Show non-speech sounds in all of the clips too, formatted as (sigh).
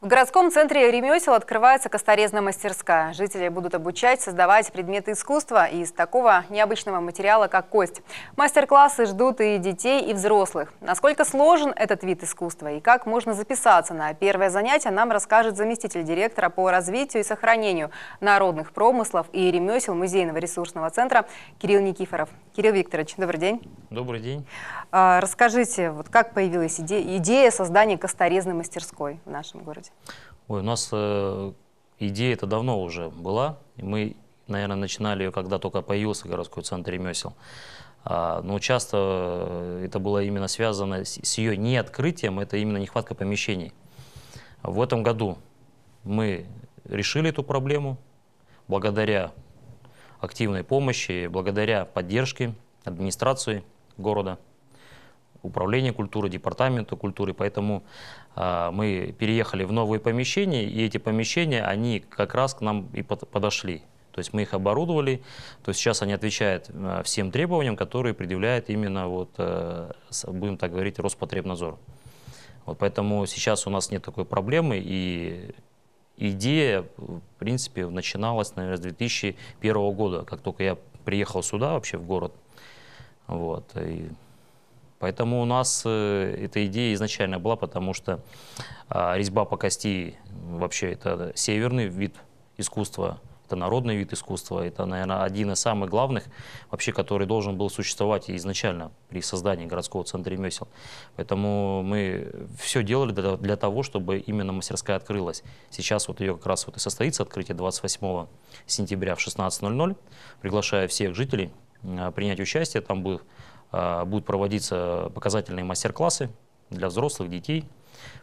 В городском центре ремесел открывается косторезная мастерская. Жители будут обучать создавать предметы искусства из такого необычного материала, как кость. Мастер-классы ждут и детей, и взрослых. Насколько сложен этот вид искусства и как можно записаться на первое занятие, нам расскажет заместитель директора по развитию и сохранению народных промыслов и ремесел музейного ресурсного центра Кирилл Никифоров. Кирилл Викторович, добрый день. Добрый день. А, расскажите, вот как появилась идея, идея создания косторезной мастерской в нашем городе? Ой, у нас э, идея это давно уже была. Мы, наверное, начинали ее, когда только появился городской центр ремесел. А, но часто э, это было именно связано с, с ее не открытием, это именно нехватка помещений. В этом году мы решили эту проблему благодаря активной помощи, благодаря поддержке администрации города, управления культуры, департаменту культуры. Поэтому э, мы переехали в новые помещения, и эти помещения, они как раз к нам и подошли. То есть мы их оборудовали, то есть сейчас они отвечают э, всем требованиям, которые предъявляет именно, вот, э, будем так говорить, Роспотребнадзор. Вот поэтому сейчас у нас нет такой проблемы, и идея, в принципе, начиналась, наверное, с 2001 года, как только я приехал сюда, вообще в город. Вот, и поэтому у нас э, эта идея изначально была, потому что а, резьба по кости, вообще, это северный вид искусства это народный вид искусства, это, наверное, один из самых главных вообще, который должен был существовать изначально при создании городского центра ремесел. Поэтому мы все делали для, того, чтобы именно мастерская открылась. Сейчас вот ее как раз вот и состоится открытие 28 сентября в 16.00. Приглашаю всех жителей а, принять участие. Там будет, а, будут проводиться показательные мастер-классы для взрослых, детей,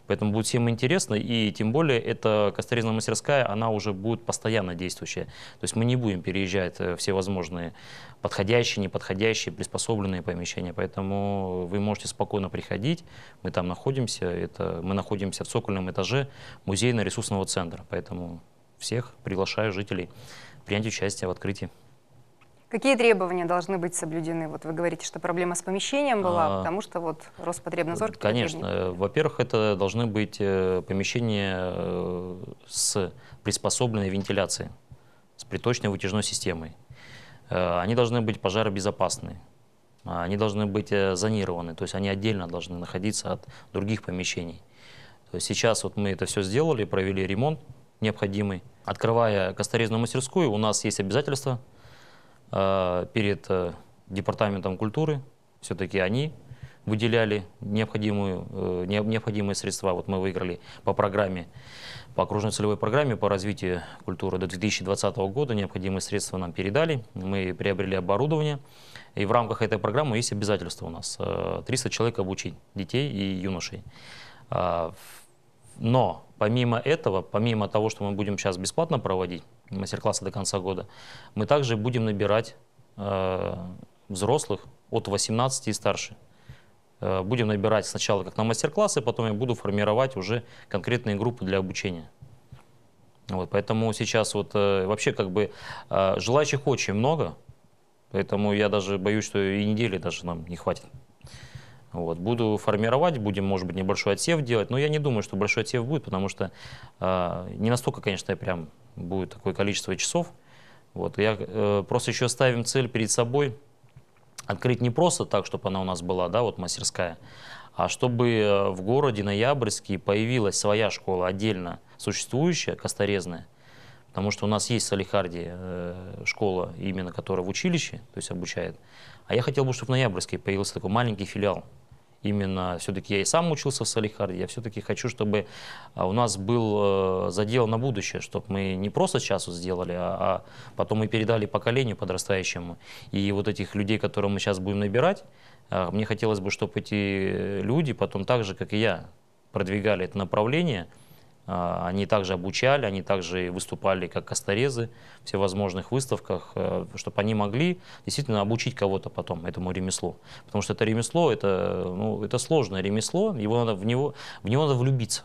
Поэтому будет всем интересно, и тем более эта косторезная мастерская, она уже будет постоянно действующая. То есть мы не будем переезжать э, все возможные подходящие, неподходящие, приспособленные помещения. Поэтому вы можете спокойно приходить, мы там находимся, это, мы находимся в сокольном этаже музейно-ресурсного центра. Поэтому всех приглашаю жителей принять участие в открытии. Какие требования должны быть соблюдены? Вот вы говорите, что проблема с помещением была, а, потому что вот Роспотребнадзор... Конечно. Во-первых, это должны быть э, помещения э, с приспособленной вентиляцией, с приточной вытяжной системой. Э, они должны быть пожаробезопасны. А, они должны быть зонированы, то есть они отдельно должны находиться от других помещений. То есть сейчас вот мы это все сделали, провели ремонт необходимый. Открывая косторезную мастерскую, у нас есть обязательства – Э, перед э, Департаментом культуры. Все-таки они выделяли необходимые э, необходимые средства. Вот мы выиграли по программе, по окружной целевой программе по развитию культуры до 2020 года. Необходимые средства нам передали. Мы приобрели оборудование. И в рамках этой программы есть обязательства у нас. 300 человек обучить детей и юношей. А, но помимо этого, помимо того, что мы будем сейчас бесплатно проводить, мастер-класса до конца года, мы также будем набирать э, взрослых от 18 и старше. Э, будем набирать сначала как на мастер-классы, потом я буду формировать уже конкретные группы для обучения. Вот, поэтому сейчас вот э, вообще как бы э, желающих очень много, поэтому я даже боюсь, что и недели даже нам не хватит. Вот. Буду формировать, будем, может быть, небольшой отсев делать, но я не думаю, что большой отсев будет, потому что э, не настолько, конечно, прям будет такое количество часов. Вот. Я, э, просто еще ставим цель перед собой открыть не просто так, чтобы она у нас была, да, вот мастерская, а чтобы э, в городе Ноябрьске появилась своя школа отдельно существующая, косторезная, потому что у нас есть в Салихарде э, школа, именно которая в училище, то есть обучает, а я хотел бы, чтобы в Ноябрьске появился такой маленький филиал. Именно все-таки я и сам учился в Салихарде, я все-таки хочу, чтобы а, у нас был э, задел на будущее, чтобы мы не просто сейчас вот сделали, а, а потом мы передали поколению подрастающему. И вот этих людей, которые мы сейчас будем набирать, а, мне хотелось бы, чтобы эти люди потом так же, как и я, продвигали это направление – а, они также обучали, они также выступали как косторезы в всевозможных выставках, э, чтобы они могли действительно обучить кого-то потом этому ремеслу. Потому что это ремесло, это, ну, это сложное ремесло, его надо, в, него, в него надо влюбиться.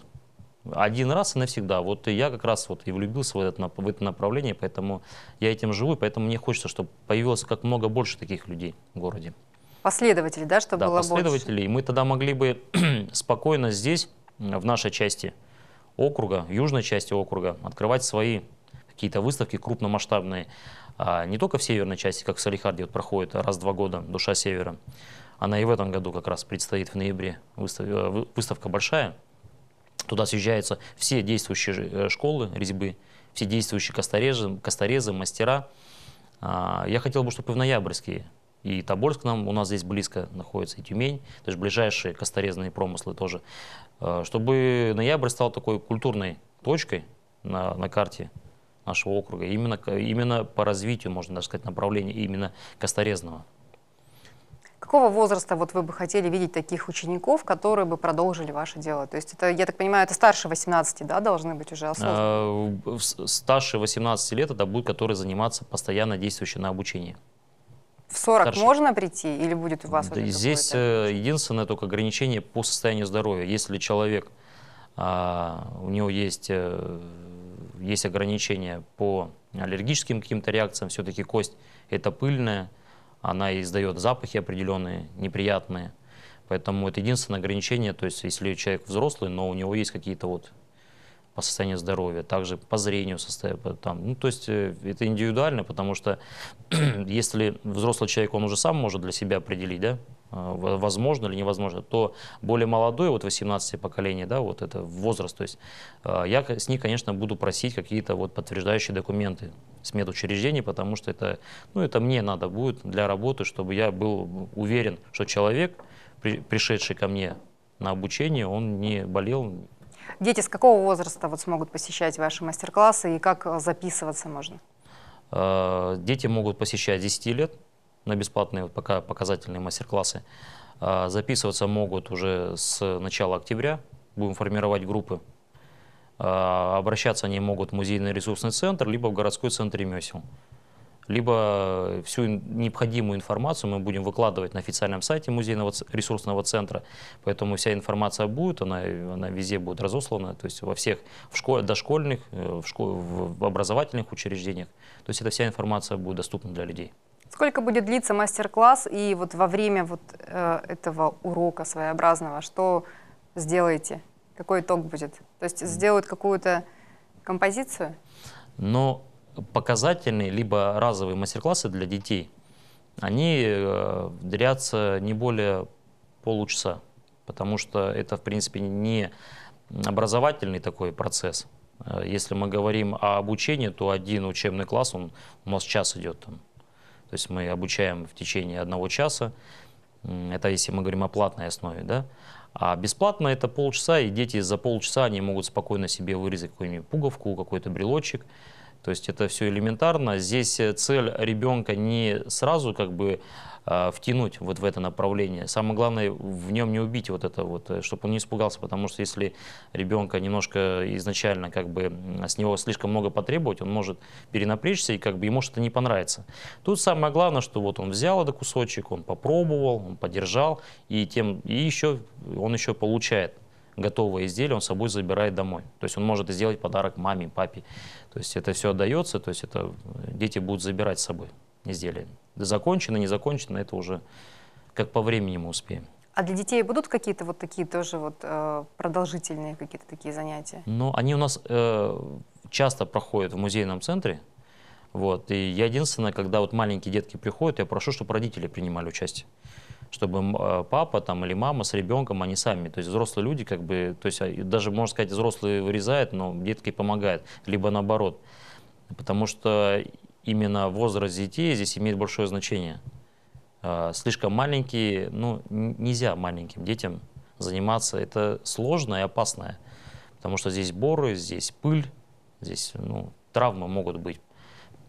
Один раз и навсегда. Вот я как раз вот и влюбился в, этот, в это направление, поэтому я этим живу, и поэтому мне хочется, чтобы появилось как много больше таких людей в городе. Последователей, да, чтобы да, было последователей. больше? последователей. Мы тогда могли бы (clears throat) спокойно здесь, в нашей части, округа, южной части округа, открывать свои какие-то выставки крупномасштабные. А, не только в северной части, как в Салихарде вот проходит раз в два года «Душа севера». Она и в этом году как раз предстоит в ноябре. Выставка, э, выставка большая. Туда съезжаются все действующие э, школы резьбы, все действующие косторезы, косторезы мастера. А, я хотел бы, чтобы и в ноябрьские и Тобольск нам у нас здесь близко находится, и Тюмень, то есть ближайшие косторезные промыслы тоже Э, чтобы ноябрь стал такой культурной точкой на, на карте нашего округа, именно, именно по развитию, можно даже сказать, направления именно косторезного. Какого возраста вот вы бы хотели видеть таких учеников, которые бы продолжили ваше дело? То есть это, я так понимаю, это старше 18, да, должны быть уже э, осознанно? Старше 18 лет это будут, которые заниматься постоянно действующие на обучении. В 40 Старше. можно прийти или будет у вас... Да, вот здесь э, единственное только ограничение по состоянию здоровья. Если человек, а, у него есть, э, есть ограничения по аллергическим каким-то реакциям, все-таки кость это пыльная, она издает запахи определенные, неприятные. Поэтому это единственное ограничение, то есть если человек взрослый, но у него есть какие-то вот по состоянию здоровья, также по зрению, там, ну, то есть э, это индивидуально, потому что (clears throat) если взрослый человек, он уже сам может для себя определить, да, э, возможно или невозможно, то более молодое, вот 18 поколение, да, вот это возраст, то есть э, я с них, конечно, буду просить какие-то вот подтверждающие документы с медучреждений, потому что это, ну, это мне надо будет для работы, чтобы я был уверен, что человек, пришедший ко мне на обучение, он не болел Дети с какого возраста вот смогут посещать ваши мастер-классы и как э, записываться можно? Э, дети могут посещать 10 лет на бесплатные пока показательные мастер-классы. Э, записываться могут уже с начала октября. Будем формировать группы. Обращаться они могут в музейный ресурсный центр, либо в городской центр ремесел либо всю необходимую информацию мы будем выкладывать на официальном сайте музейного ресурсного центра, поэтому вся информация будет, она, она везде будет разослана, то есть во всех, в школе, дошкольных, э, в, школ, в образовательных учреждениях, то есть эта вся информация будет доступна для людей. Сколько будет длиться мастер-класс и вот во время вот э, этого урока своеобразного, что сделаете? Какой итог будет? То есть сделают какую-то композицию? Но показательные, либо разовые мастер-классы для детей, они э, длятся не более полчаса, потому что это, в принципе, не образовательный такой процесс. Э, если мы говорим о обучении, то один учебный класс, он у нас час идет там. То есть мы обучаем в течение одного часа. Это если мы говорим о платной основе, да? А бесплатно это полчаса, и дети за полчаса они могут спокойно себе вырезать какую-нибудь пуговку, какой-то брелочек, то есть это все элементарно. Здесь э, цель ребенка не сразу как бы а, втянуть вот в это направление. Самое главное, в нем не убить вот это вот, э, чтобы он не испугался, потому что если ребенка немножко изначально как бы с него слишком много потребовать, он может перенапрячься и как бы ему что-то не понравится. Тут самое главное, что вот он взял этот кусочек, он попробовал, он подержал, и, тем, и еще, он еще получает готовое изделие он с собой забирает домой. То есть он может сделать подарок маме, папе. То есть это все отдается, то есть это э, дети будут забирать с собой изделие. Закончено, не закончено, это уже как по времени мы успеем. А для детей будут какие-то вот такие тоже вот э, продолжительные какие-то такие занятия? Ну, они у нас э, часто проходят в музейном центре. Вот. И единственное, когда вот маленькие детки приходят, я прошу, чтобы родители принимали участие чтобы а, папа там, или мама с ребенком, они сами, то есть взрослые люди, как бы, то есть а, даже, можно сказать, взрослые вырезают, но детки помогают, либо наоборот. Потому что именно возраст детей здесь имеет большое значение. А, слишком маленькие, ну, нельзя маленьким детям заниматься, это сложно и опасно, потому что здесь боры, здесь пыль, здесь, ну, травмы могут быть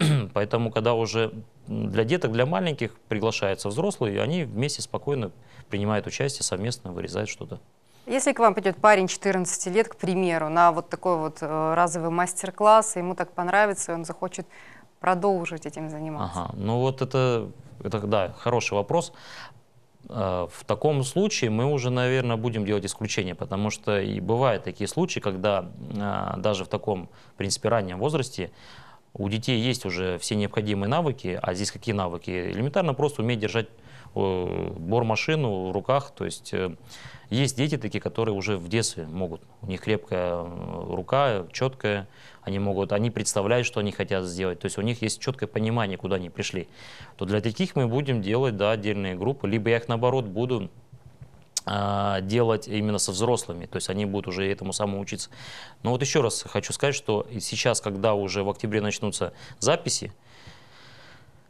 (clears throat) Поэтому, когда уже для деток, для маленьких приглашаются взрослые, и они вместе спокойно принимают участие, совместно вырезают что-то. Если к вам придет парень 14 лет, к примеру, на вот такой вот э, разовый мастер-класс, ему так понравится, и он захочет продолжить этим заниматься. Ага. Ну вот это, это, да, хороший вопрос. Э, в таком случае мы уже, наверное, будем делать исключение, потому что и бывают такие случаи, когда э, даже в таком, в принципе, раннем возрасте у детей есть уже все необходимые навыки, а здесь какие навыки? Элементарно просто уметь держать э, бормашину в руках, то есть э, есть дети такие, которые уже в детстве могут. У них крепкая э, рука, четкая. Они могут, они представляют, что они хотят сделать. То есть у них есть четкое понимание, куда они пришли. То для таких мы будем делать да, отдельные группы. Либо я их, наоборот, буду а, делать именно со взрослыми, то есть они будут уже этому самому учиться. Но вот еще раз хочу сказать, что сейчас, когда уже в октябре начнутся записи,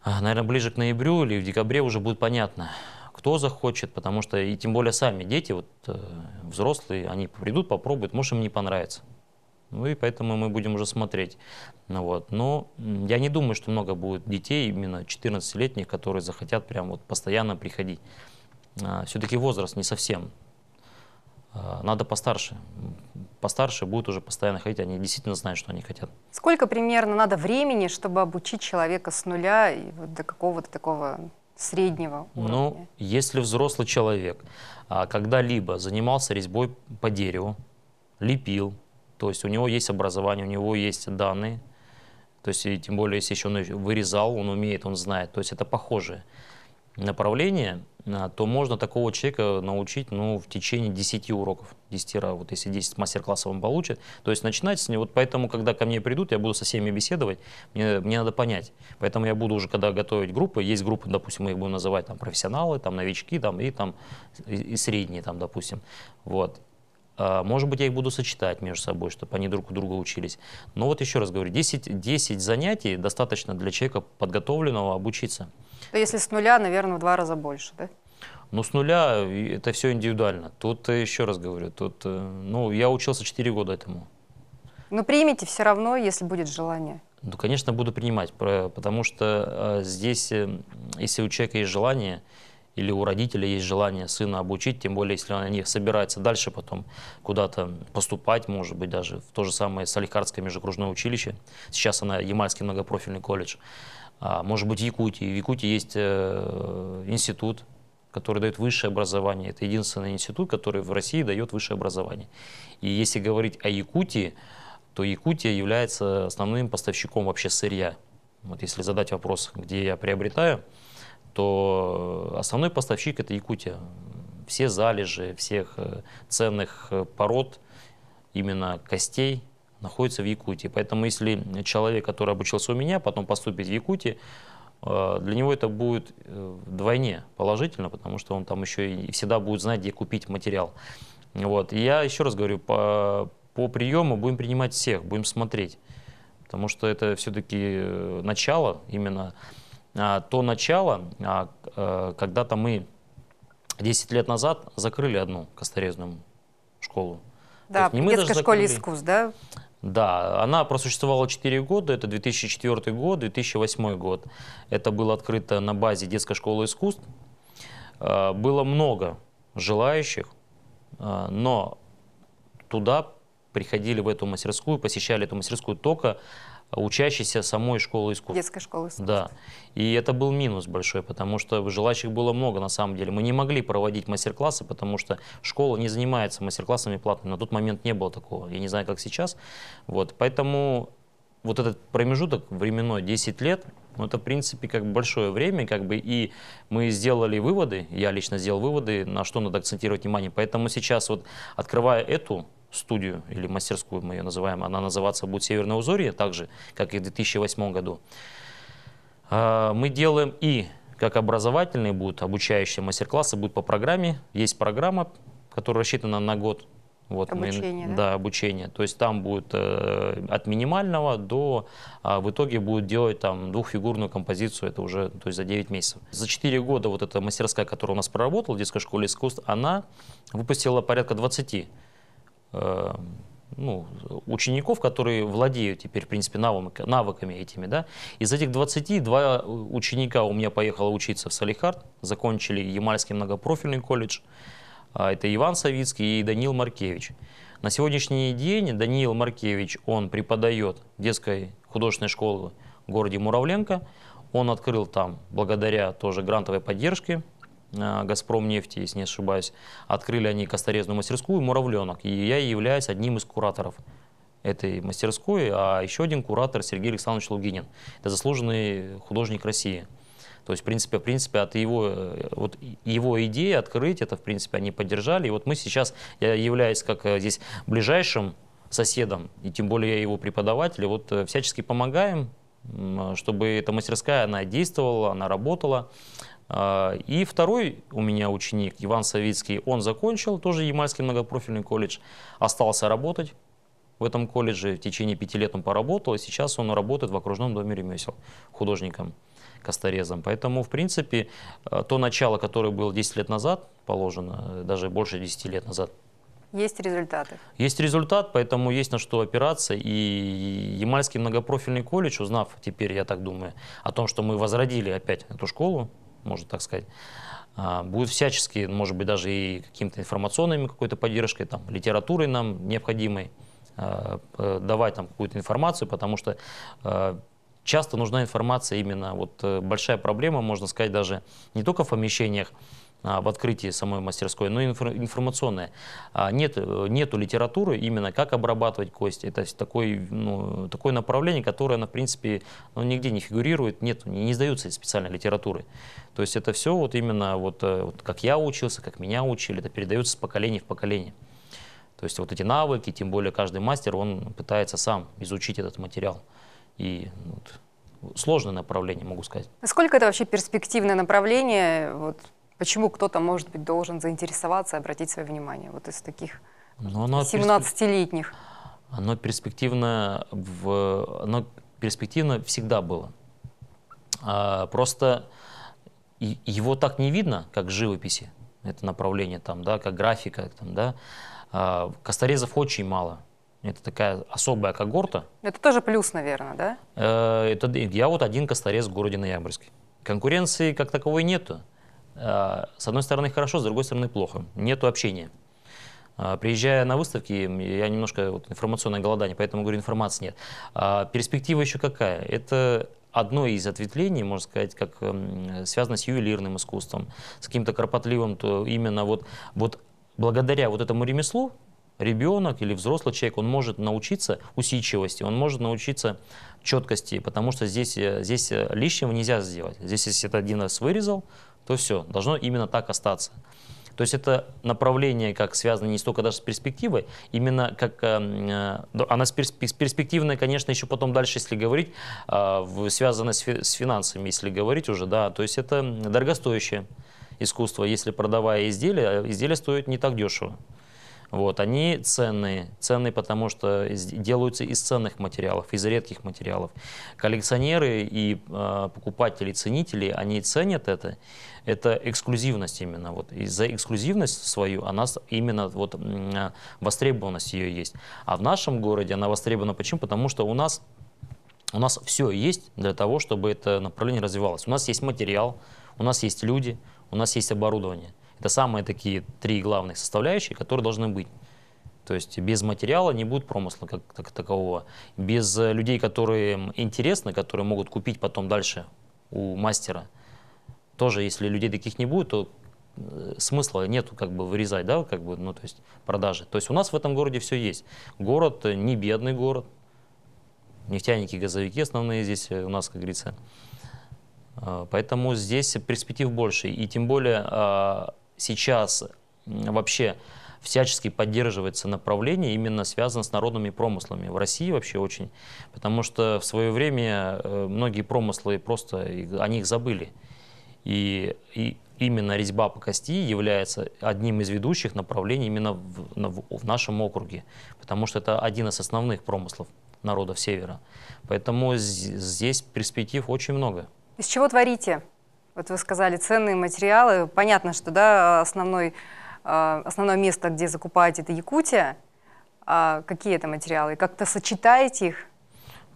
а, наверное, ближе к ноябрю или в декабре уже будет понятно, кто захочет, потому что и тем более сами дети, вот э, взрослые, они придут, попробуют, может им не понравится. Ну и поэтому мы будем уже смотреть. Ну, вот. Но я не думаю, что много будет детей, именно 14-летних, которые захотят прям вот постоянно приходить. А, все-таки возраст не совсем. А, надо постарше. Постарше будут уже постоянно ходить, они действительно знают, что они хотят. Сколько примерно надо времени, чтобы обучить человека с нуля и вот до какого-то такого среднего ну, уровня? Ну, если взрослый человек а, когда-либо занимался резьбой по дереву, лепил, то есть у него есть образование, у него есть данные, то есть тем более, если еще он вырезал, он умеет, он знает, то есть это похожее направление – а, то можно такого человека научить ну, в течение 10 уроков, 10 раз, вот если 10 мастер-классов он получит. То есть начинать с него, вот поэтому, когда ко мне придут, я буду со всеми беседовать, мне, мне надо понять. Поэтому я буду уже, когда готовить группы, есть группы, допустим, мы их будем называть там профессионалы, там новички, там и там и, и средние, там, допустим. Вот. А, может быть, я их буду сочетать между собой, чтобы они друг у друга учились. Но вот еще раз говорю, 10, 10 занятий достаточно для человека подготовленного обучиться. Если с нуля, наверное, в два раза больше, да? Ну с нуля это все индивидуально. Тут э, еще раз говорю, тут, э, ну, я учился 4 года этому. Ну примите все равно, если будет желание. Ну, конечно, буду принимать, потому что э, здесь, если у человека есть желание, или у родителя есть желание сына обучить, тем более, если они собирается дальше потом куда-то поступать, может быть, даже в то же самое Салихардское межокружное училище. Сейчас она Ямальский многопрофильный колледж. А, может быть, Якутии. В Якутии есть э, институт, который дает высшее образование. Это единственный институт, который в России дает высшее образование. И если говорить о Якутии, то Якутия является основным поставщиком вообще сырья. Вот если задать вопрос, где я приобретаю, то основной поставщик это Якутия. Все залежи всех э, ценных э, пород, именно костей, находится в Якутии. Поэтому если человек, который обучился у меня, потом поступит в Якутии, э, для него это будет э, вдвойне положительно, потому что он там еще и всегда будет знать, где купить материал. Вот. И я еще раз говорю, по, по приему будем принимать всех, будем смотреть, потому что это все-таки э, начало, именно а, то начало, а, когда-то мы 10 лет назад закрыли одну косторезную школу. Да, в детской закрыли... школе искусств, да? Да, она просуществовала 4 года, это 2004 год, 2008 год. Это было открыто на базе детской школы искусств. А, было много желающих, а, но туда приходили в эту мастерскую, посещали эту мастерскую только учащийся самой школы искусств. Детской школы искусств. Да. И это был минус большой, потому что желающих было много на самом деле. Мы не могли проводить мастер-классы, потому что школа не занимается мастер-классами платными. На тот момент не было такого. Я не знаю, как сейчас. Вот. Поэтому вот этот промежуток временной 10 лет, ну, это, в принципе, как большое время, как бы, и мы сделали выводы, я лично сделал выводы, на что надо акцентировать внимание. Поэтому сейчас вот, открывая эту студию или мастерскую мы ее называем, она называться будет «Северное узорье», так же, как и в 2008 году. А, мы делаем и как образовательные будут, обучающие мастер-классы будут по программе. Есть программа, которая рассчитана на год. Вот, обучение, мы, да? да? обучение. То есть там будет э, от минимального до, а в итоге будет делать там двухфигурную композицию, это уже то есть за 9 месяцев. За 4 года вот эта мастерская, которая у нас проработала в детской искусств, она выпустила порядка 20 Э, ну, учеников, которые владеют теперь, в принципе, навыками, навыками этими, да. Из этих 20, два ученика у меня поехало учиться в Салихард, закончили Ямальский многопрофильный колледж. А, это Иван Савицкий и Даниил Маркевич. На сегодняшний день Даниил Маркевич, он преподает детской художественной школы в городе Муравленко. Он открыл там, благодаря тоже грантовой поддержке Э, «Газпром нефти», если не ошибаюсь, открыли они косторезную мастерскую «Муравленок». И я являюсь одним из кураторов этой мастерской, а еще один куратор Сергей Александрович Лугинин. Это заслуженный художник России. То есть, в принципе, в принципе, от его, э, вот его идеи открыть, это, в принципе, они поддержали. И вот мы сейчас, я являюсь как э, здесь ближайшим соседом, и тем более я его преподаватель, вот всячески помогаем, чтобы эта мастерская, она действовала, она работала. А, и второй у меня ученик, Иван Савицкий, он закончил тоже Ямальский многопрофильный колледж, остался работать в этом колледже, в течение пяти лет он поработал, и а сейчас он работает в окружном доме ремесел художником косторезом. Поэтому, в принципе, э, то начало, которое было 10 лет назад положено, э, даже больше 10 лет назад, есть результаты. Есть результат, поэтому есть на что опираться. И Ямальский многопрофильный колледж, узнав теперь, я так думаю, о том, что мы возродили опять эту школу, можно так сказать, а, будет всячески, может быть, даже и каким-то информационными какой-то поддержкой, там, литературой нам необходимой, а, давать там какую-то информацию, потому что а, часто нужна информация именно, вот э, большая проблема, можно сказать, даже не только в помещениях, а, в открытии самой мастерской, но информационная. Нет, э, нету литературы именно как обрабатывать кости, Это такое, ну, такое направление, которое, оно, в принципе, ну, нигде не фигурирует, нет, не, не сдаются специальной литературы. То есть это все вот именно вот, э, вот как я учился, как меня учили, это передается с поколения в поколение. То есть вот эти навыки, тем более каждый мастер, он пытается сам изучить этот материал. И ну, вот, сложное направление, могу сказать. Насколько это вообще перспективное направление? Вот, Почему кто-то, может быть, должен заинтересоваться и обратить свое внимание вот из таких 17-летних? Оно перспективно, в, оно перспективно всегда было. А, просто его так не видно, как в живописи, это направление, там, да, как графика. Там, да. а, косторезов очень мало. Это такая особая когорта. Это тоже плюс, наверное, да? Э, это, я вот один косторез в городе Ноябрьск. Конкуренции как таковой нету. Э, с одной стороны хорошо, с другой стороны плохо. Нету общения. Э, приезжая на выставки, я немножко вот, информационное голодание, поэтому говорю, информации нет. А перспектива еще какая? Это одно из ответвлений, можно сказать, как эм, связано с ювелирным искусством, с каким-то кропотливым, то именно вот, вот благодаря вот этому ремеслу, ребенок или взрослый человек, он может научиться усидчивости, он может научиться четкости, потому что здесь, э, здесь лишнего нельзя сделать. Здесь, если это один раз вырезал, то все, должно именно так остаться. То есть это направление, как связано не столько даже с перспективой, именно как э, э, она перспективная конечно, еще потом дальше, если говорить, э, связана с финансами, если говорить уже, да, то есть это дорогостоящее искусство, если продавая изделия, изделия стоят не так дешево. Вот, они ценные, ценные, потому что делаются из ценных материалов, из редких материалов. Коллекционеры и э, покупатели, ценители, они ценят это. Это эксклюзивность именно. Вот. И за эксклюзивность свою она именно вот, а, востребованность ее есть. А в нашем городе она востребована почему? Потому что у нас у нас все есть для того, чтобы это направление развивалось. У нас есть материал, у нас есть люди, у нас есть оборудование. Это самые такие три главных составляющие, которые должны быть. То есть без материала не будет промысла как, как такового. Без э, людей, которые интересны, которые могут купить потом дальше у мастера. Тоже, если людей таких не будет, то э, смысла нету как бы вырезать, да, как бы, ну, то есть продажи. То есть у нас в этом городе все есть. Город э, не бедный город. Нефтяники, газовики основные здесь у нас, как говорится. Поэтому здесь перспектив больше. И тем более а, сейчас вообще всячески поддерживается направление, именно связано с народными промыслами. В России вообще очень. Потому что в свое время э, многие промыслы просто о них забыли. И, и именно резьба по кости является одним из ведущих направлений именно в, в, в нашем округе. Потому что это один из основных промыслов народов Севера. Поэтому здесь перспектив очень много. Из чего творите? Вот вы сказали ценные материалы. Понятно, что да, основной, э, основное место, где закупать, это Якутия. А какие это материалы? Как-то сочетаете их?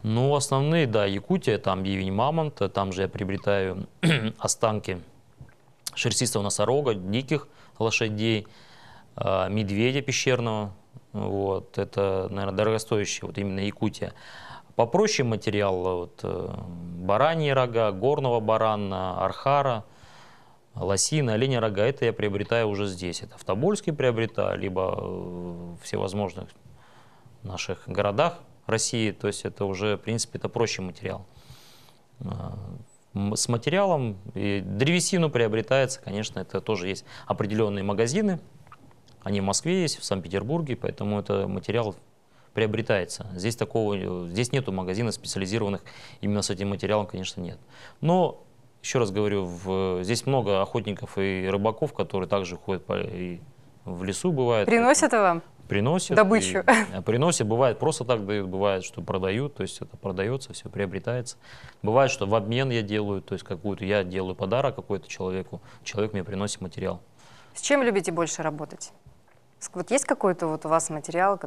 Ну, основные, да, Якутия, там Евень Мамонт, там же я приобретаю (clears throat) останки шерстистого носорога, диких лошадей, э, медведя пещерного. Вот, это, наверное, дорогостоящее, вот именно Якутия. Попроще материал, э, вот, э, бараньи рога, горного барана, архара, лосина, оленя рога, это я приобретаю уже здесь. Это в Тобольске приобретаю, либо э, в всевозможных наших городах России. То есть это уже, в принципе, это проще материал. С материалом и древесину приобретается, конечно, это тоже есть определенные магазины. Они в Москве есть, в Санкт-Петербурге, поэтому это материал приобретается. Здесь такого, э, здесь нету магазина специализированных именно с этим материалом, конечно, нет. Но еще раз говорю, в, здесь много охотников и рыбаков, которые также ходят по, и в лесу бывает. Приносят и вам? Приносят. Добычу. И, э, приносят, бывает просто так дают, бывает, что продают, то есть это продается, все приобретается. Бывает, что в обмен я делаю, то есть какую-то, я делаю подарок какой-то человеку, человек мне приносит материал. С чем любите больше работать? Вот есть какой-то вот у вас материал,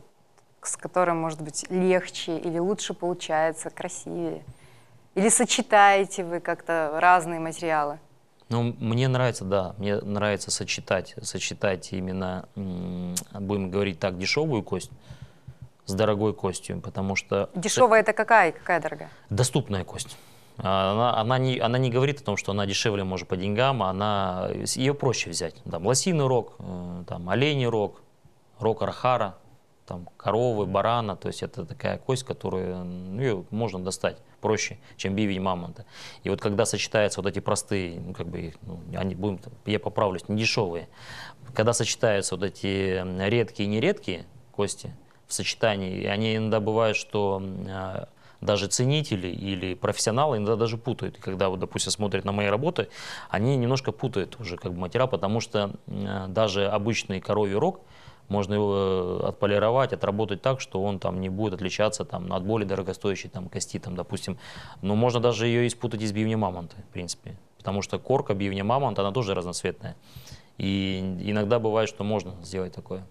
с которым, может быть, легче или лучше получается, красивее? Или сочетаете вы как-то разные материалы? Ну, мне нравится, да, мне нравится сочетать, сочетать именно, будем говорить так, дешевую кость с дорогой костью, потому что... Дешевая это какая, какая дорогая? Доступная кость. А, она, она, не, она не говорит о том, что она дешевле, может, по деньгам, а она, ее проще взять. Там лосиный рог, э, там оленей рог, рог архара, там, коровы, барана. То есть это такая кость, которую ну, ее можно достать проще, чем бивень мамонта. И вот когда сочетаются вот эти простые, ну, как бы, ну, они, будем, я поправлюсь, не дешевые, когда сочетаются вот эти редкие и нередкие кости в сочетании, и они иногда бывают, что а, даже ценители или профессионалы иногда даже путают. И когда, вот, допустим, смотрят на мои работы, они немножко путают уже как бы материал, потому что а, даже обычный коровий рог – можно его э, отполировать, отработать так, что он там не будет отличаться там, от более дорогостоящей там, кости, там, допустим. Но можно даже ее испутать из бивня мамонта, в принципе. Потому что корка бивня мамонта, она тоже разноцветная. И иногда бывает, что можно сделать такое.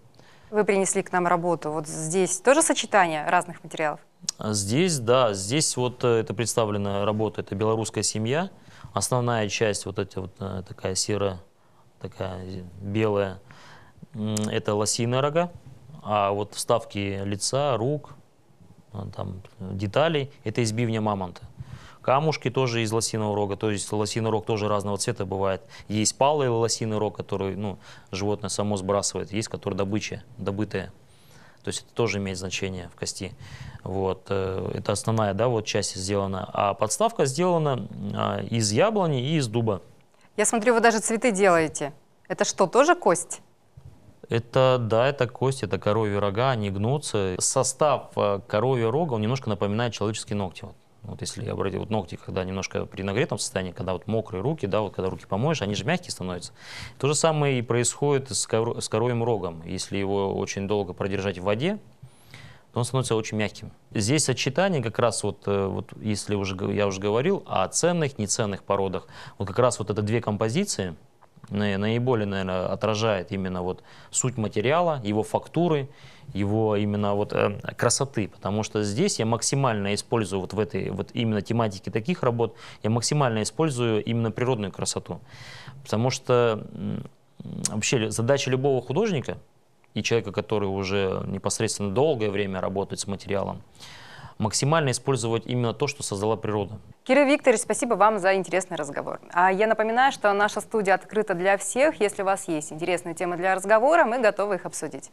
Вы принесли к нам работу. Вот здесь тоже сочетание разных материалов? Здесь, да. Здесь вот э, это представлена работа, это белорусская семья. Основная часть вот эта вот э, такая серая, такая белая это лосиная рога, а вот вставки лица, рук, а, там, деталей – это из бивня мамонта. Камушки тоже из лосиного рога, то есть лосиный рог тоже разного цвета бывает. Есть палый лосиный рог, который ну, животное само сбрасывает, есть который добыча, добытая. То есть это тоже имеет значение в кости. Вот. Э, это основная да, вот часть сделана. А подставка сделана а, из яблони и из дуба. Я смотрю, вы даже цветы делаете. Это что, тоже кость? Это, да, это кость, это коровьи рога, они гнутся. Состав э, коровьего рога, он немножко напоминает человеческие ногти. Вот, вот если обратить, вот ногти, когда немножко при нагретом состоянии, когда вот мокрые руки, да, вот когда руки помоешь, они же мягкие становятся. То же самое и происходит с, коро, с коровьим рогом. Если его очень долго продержать в воде, то он становится очень мягким. Здесь сочетание как раз вот, э, вот если уже я уже говорил о ценных, неценных породах, вот как раз вот это две композиции – наиболее, наверное, отражает именно вот суть материала, его фактуры, его именно вот э, красоты, потому что здесь я максимально использую вот в этой вот именно тематике таких работ, я максимально использую именно природную красоту, потому что вообще задача любого художника и человека, который уже непосредственно долгое время работает с материалом, максимально использовать именно то, что создала природа. Кирилл Викторович, спасибо вам за интересный разговор. А я напоминаю, что наша студия открыта для всех. Если у вас есть интересные темы для разговора, мы готовы их обсудить.